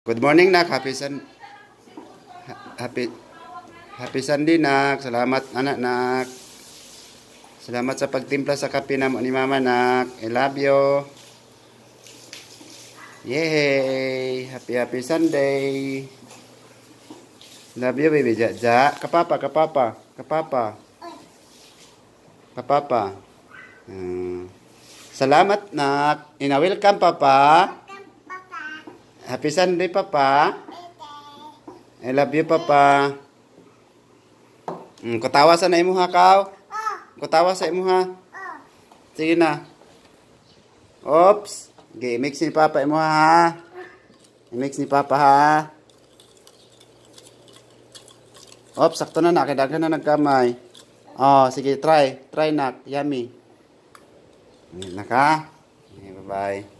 Good morning, Nak. Happy, sun... happy... happy Sunday, Nak. Salamat, anak, Nak. Salamat sa pagtimpla sa kape na ni Mama, Nak. I love you. Yay! Happy, happy Sunday. Love you, baby. Ja, ja. Kapapa, kapapa. Kapapa. Kapapa. Hmm. Salamat, Nak. Ina-welcome, Papa. Happy Sunday, Papa. I love you, Papa. Mm, kutawa sa na imo ha, kaw. Oh. Kutawa sa imo ha. Oh. Sige na. Oops. Okay, mix ni Papa imo ha. Mix ni Papa ha. Oops, sakto na na. Kailangan na nagkamay. Oh, sige, try. Try na. Yummy. Ayan na ka. bye-bye.